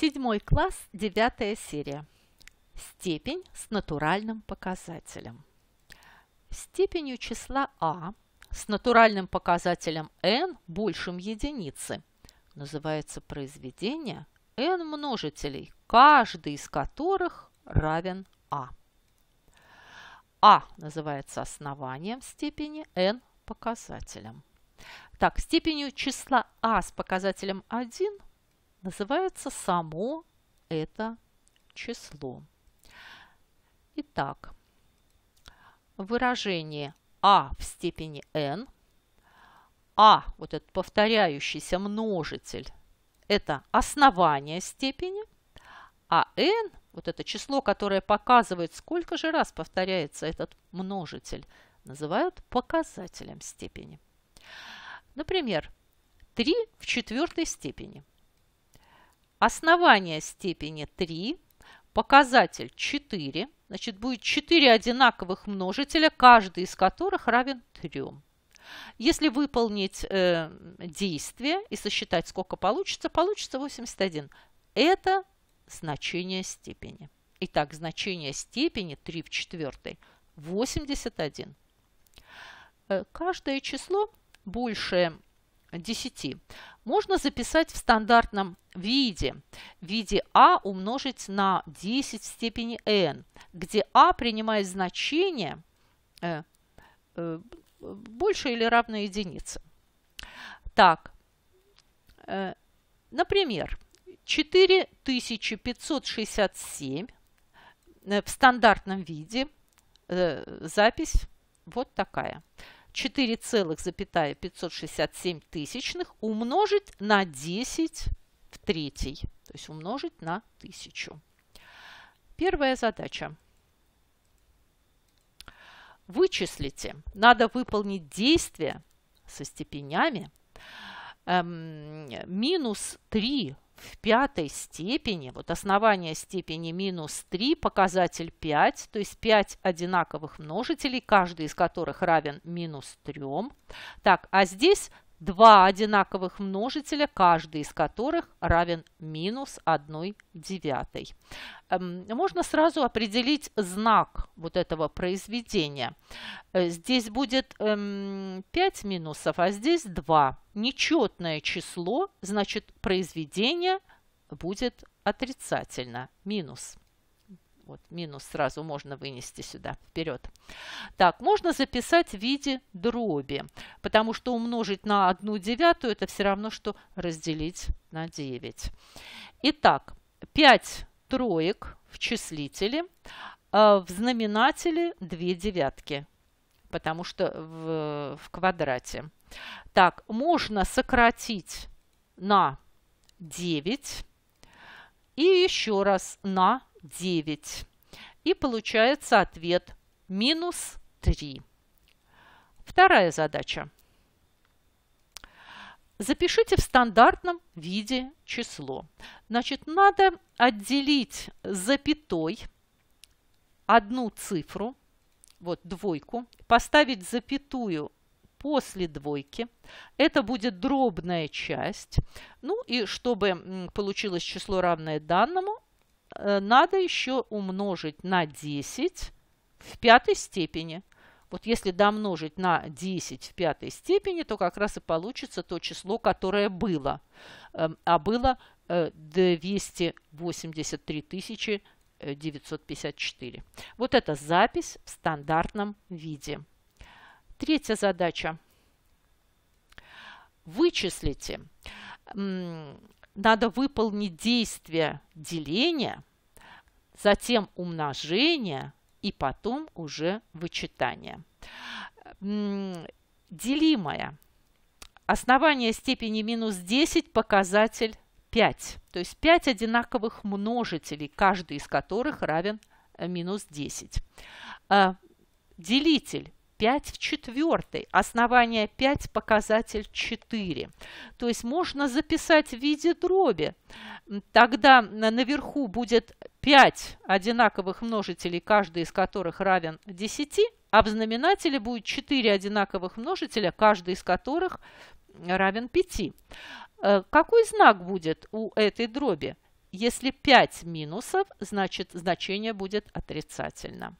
Седьмой класс, девятая серия. Степень с натуральным показателем. Степенью числа А с натуральным показателем n большим единицы называется произведение n множителей, каждый из которых равен А. А называется основанием степени, n – показателем. Так, степенью числа А с показателем 1 – называется само это число. Итак, выражение а в степени n, а, вот этот повторяющийся множитель, это основание степени, а n, вот это число, которое показывает, сколько же раз повторяется этот множитель, называют показателем степени. Например, 3 в четвертой степени – Основание степени 3, показатель 4. Значит, будет 4 одинаковых множителя, каждый из которых равен 3. Если выполнить э, действие и сосчитать, сколько получится, получится 81. Это значение степени. Итак, значение степени 3 в 4 – 81. Э, каждое число большее 10 можно записать в стандартном виде, в виде а умножить на 10 в степени n, где а принимает значение э, э, больше или равно единице. Так, э, например, 4567 э, в стандартном виде э, запись вот такая – 4,567 тысячных умножить на 10 в третьей, то есть умножить на 1000. Первая задача. Вычислите. Надо выполнить действие со степенями. Эм, минус 3 в пятой степени, вот основание степени минус 3, показатель 5, то есть 5 одинаковых множителей, каждый из которых равен минус 3. Так, а здесь два одинаковых множителя, каждый из которых равен минус 1 девятой. Эм, можно сразу определить знак вот этого произведения. Э, здесь будет 5 эм, минусов, а здесь 2. Нечетное число, значит произведение будет отрицательно, минус. Вот, минус сразу можно вынести сюда, вперед. Так, можно записать в виде дроби, потому что умножить на 1 девятую – это все равно, что разделить на 9. Итак, 5 троек в числителе, а, в знаменателе 2 девятки, потому что в, в квадрате. Так, можно сократить на 9 и еще раз на 9. И получается ответ минус 3. Вторая задача. Запишите в стандартном виде число. Значит, надо отделить запятой одну цифру, вот двойку, поставить запятую после двойки. Это будет дробная часть. Ну и чтобы получилось число равное данному, Э, надо еще умножить на 10 в пятой степени. Вот если домножить на 10 в пятой степени, то как раз и получится то число, которое было. Эм, а было 283 э, тысячи 954. Э, вот это запись в стандартном виде. Третья задача. Вычислите надо выполнить действие деления, затем умножение и потом уже вычитание. Делимое. Основание степени минус 10, показатель 5. То есть 5 одинаковых множителей, каждый из которых равен э, минус 10. Э, делитель 5 в четвертой. Основание 5, показатель 4. То есть можно записать в виде дроби. Тогда наверху будет 5 одинаковых множителей, каждый из которых равен 10, а в знаменателе будет 4 одинаковых множителя, каждый из которых равен 5. Э, какой знак будет у этой дроби? Если 5 минусов, значит значение будет отрицательно.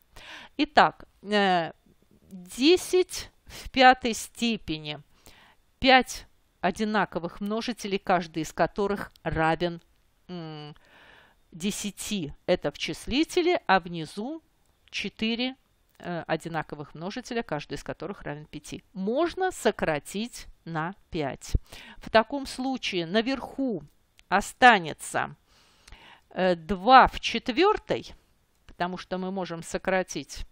Итак, э, 10 в пятой степени. 5 одинаковых множителей, каждый из которых равен 10. Это в числителе, а внизу 4 э, одинаковых множителя, каждый из которых равен 5. Можно сократить на 5. В таком случае наверху останется 2 э, в четвертой, потому что мы можем сократить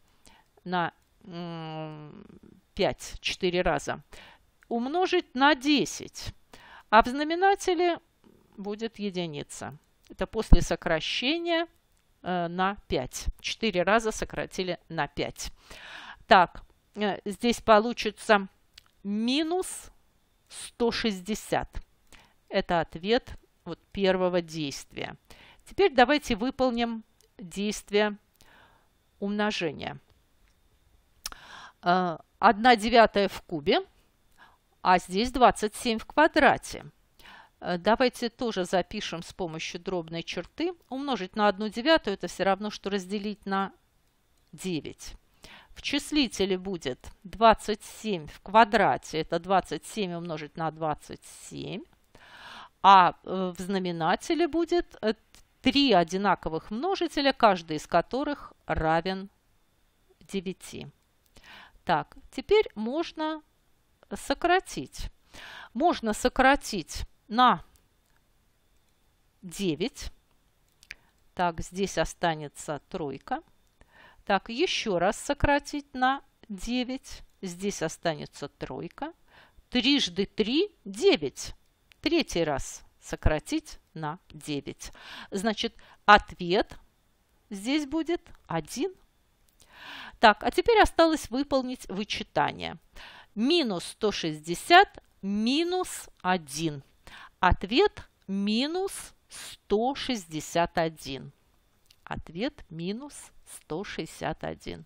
на 5, 4 раза, умножить на 10, а в знаменателе будет единица. Это после сокращения э, на 5. 4 раза сократили на 5. Так, э, здесь получится минус 160. Это ответ вот первого действия. Теперь давайте выполним действие умножения. 1 э, девятая в кубе, а здесь 27 в квадрате. Э, давайте тоже запишем с помощью дробной черты. Умножить на 1 девятую – это все равно, что разделить на 9. В числителе будет 27 в квадрате. Это 27 умножить на 27. А э, в знаменателе будет три одинаковых множителя, каждый из которых равен 9. Так, теперь можно сократить. Можно сократить на 9. Так, здесь останется тройка. Так, еще раз сократить на 9. Здесь останется тройка. Трижды 3 – 9. Третий раз сократить на 9. Значит, ответ здесь будет 1. Так, а теперь осталось выполнить вычитание. Минус 160 минус 1. Ответ минус 161. Ответ минус 161.